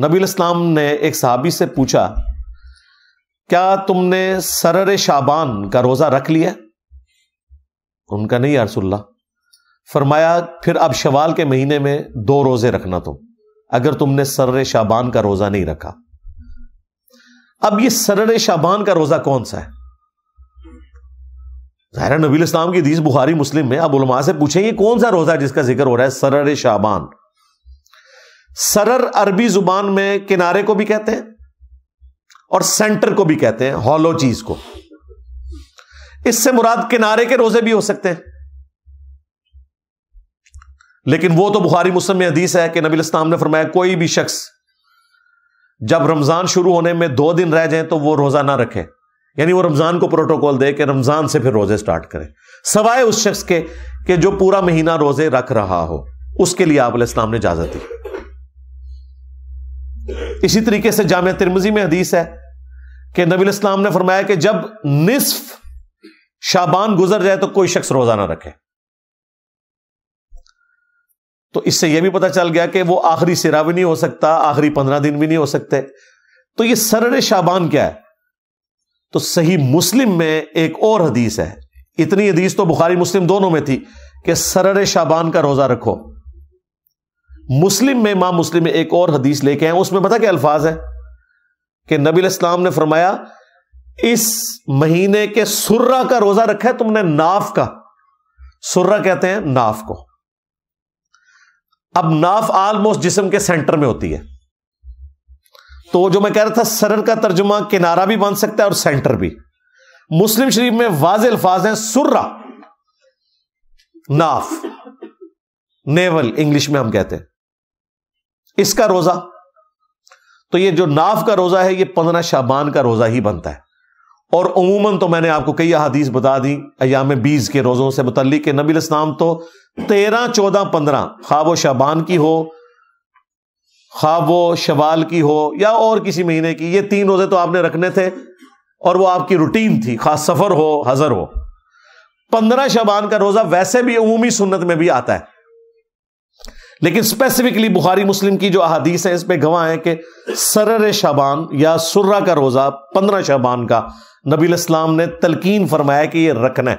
नबी इस्लाम ने एक सहाबी से पूछा क्या तुमने सरर शाबान का रोजा रख लिया उनका नहीं अरसुल्ला फरमाया फिर अब शवाल के महीने में दो रोजे रखना तुम अगर तुमने सर्र शाबान का रोजा नहीं रखा अब ये सरर शाबान का रोजा कौन सा है जहरा नबी इस्लाम की दीस बुखारी मुस्लिम में अब उलमा से पूछेंगे कौन सा रोजा जिसका जिक्र हो रहा है सरर शाबान सरर अरबी जुबान में किनारे को भी कहते हैं और सेंटर को भी कहते हैं हॉलो चीज को इससे मुराद किनारे के रोजे भी हो सकते हैं लेकिन वो तो बुखारी मुस्लिम में हदीस है कि नबी इस्लाम ने फरमाया कोई भी शख्स जब रमजान शुरू होने में दो दिन रह जाए तो वो रोजा ना रखे यानी वो रमजान को प्रोटोकॉल दे के रमजान से फिर रोजे स्टार्ट करें सवाए उस शख्स के कि जो पूरा महीना रोजे रख रहा हो उसके लिए आप इस्लाम ने इजाजत दी इसी तरीके से जाम तिरमजी में हदीस है कि नबी इस्लाम ने फरमाया कि जब निसफ शाबान गुजर जाए तो कोई शख्स रोजा ना रखे तो इससे यह भी पता चल गया कि वो आखिरी सिरा भी नहीं हो सकता आखिरी पंद्रह दिन भी नहीं हो सकते तो यह सरर शाबान क्या है तो सही मुस्लिम में एक और हदीस है इतनी हदीस तो बुखारी मुस्लिम दोनों में थी कि सरर शाबान का रोजा रखो मुस्लिम में मां मुस्लिम में एक और हदीस लेके आए उसमें पता क्या अल्फाज है कि नबी इस्लाम ने फरमाया इस महीने के सुर्रा का रोजा रखा है तुमने नाफ का सुर्रा कहते हैं नाफ को अब नाफ आलमोस्ट जिसम के सेंटर में होती है तो जो मैं कह रहा था सरर का तर्जुमा किनारा भी बन सकता है और सेंटर भी मुस्लिम शरीफ में वाज अल्फाज हैं सुर्रा नाफ नेवल इंग्लिश में हम कहते हैं इसका रोजा तो ये जो नाफ का रोजा है ये पंद्रह शाबान का रोजा ही बनता है और उमूमन तो मैंने आपको कई हदीस बता दी अयाम बीज के रोजों से मुतल के नबी इस्लाम तो तेरह चौदह पंद्रह खा वो शाबान की हो खा वो शवाल की हो या और किसी महीने की ये तीन रोजे तो आपने रखने थे और वो आपकी रूटीन थी खास सफर हो हजर हो पंद्रह शबान का रोजा वैसे भी अमूमी सुन्नत में भी आता है लेकिन स्पेसिफिकली बुखारी मुस्लिम की जो अहादीस है इस पर गवाह है कि सरर शबान या सुर्रा का रोजा पंद्रह शाबान का नबी इस्लाम ने तलकीन फरमाया कि यह रखना है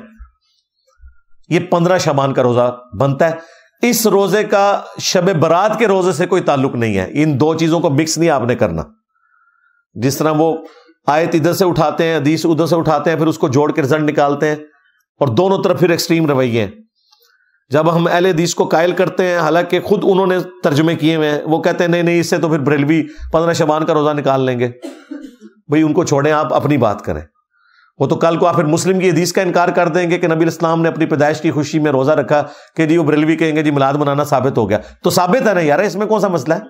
ये पंद्रह शाबान का रोजा बनता है इस रोजे का शब बरात के रोजे से कोई ताल्लुक नहीं है इन दो चीजों को मिक्स नहीं आपने करना जिस तरह वो आयत इधर से उठाते हैं हदीस उधर से उठाते हैं फिर उसको जोड़ के रिजल्ट निकालते हैं और दोनों तरफ फिर एक्सट्रीम रवैये हैं जब हम अहल हदीस को कायल करते हैं हालांकि खुद उन्होंने तर्जमे किए हुए हैं वो कहते हैं नहीं नहीं इससे तो फिर ब्रेलवी पंद्रह शबान का रोज़ा निकाल लेंगे भाई उनको छोड़ें आप अपनी बात करें वो तो कल को आप फिर मुस्लिम की हदीस का इनकार कर देंगे कि नबी इस्लाम ने अपनी पैदाइश की खुशी में रोज़ा रखा कि जी वो ब्रेलवी कहेंगे जी मिलाद मनाना साबित हो गया तो साबित है ना यार इसमें कौन सा मसला है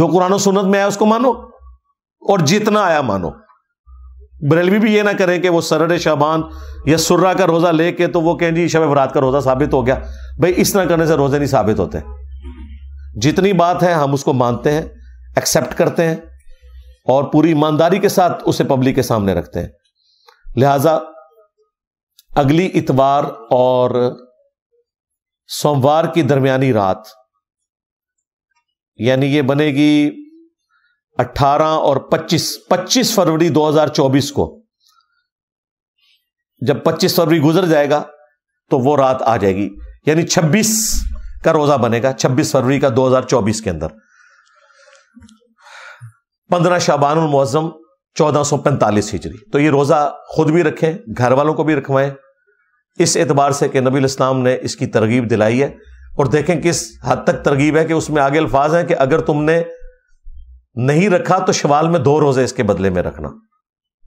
जो कुरान सुनत में आया उसको मानो और जितना आया मानो बरेलवी भी ये ना करें कि वो सरर शाबान या सुर्रा का रोज़ा लेके तो वो कहें जी शब बरात का रोज़ा साबित हो गया भाई इस तरह करने से रोज़े नहीं साबित होते जितनी बात है हम उसको मानते हैं एक्सेप्ट करते हैं और पूरी ईमानदारी के साथ उसे पब्लिक के सामने रखते हैं लिहाजा अगली इतवार और सोमवार की दरमियानी रात यानी ये बनेगी 18 और 25 25 फरवरी 2024 को जब 25 फरवरी गुजर जाएगा तो वो रात आ जाएगी यानी 26 का रोजा बनेगा 26 फरवरी का 2024 के अंदर 15 शाबान चौदह सौ पैंतालीस हिजरी तो ये रोजा खुद भी रखें घर वालों को भी रखवाएं इस एतबार से कि नबी इस्लाम ने इसकी तरगीब दिलाई है और देखें किस हद तक तरगीब है कि उसमें आगे अल्फाज हैं कि अगर तुमने नहीं रखा तो शवाल में दो रोजे इसके बदले में रखना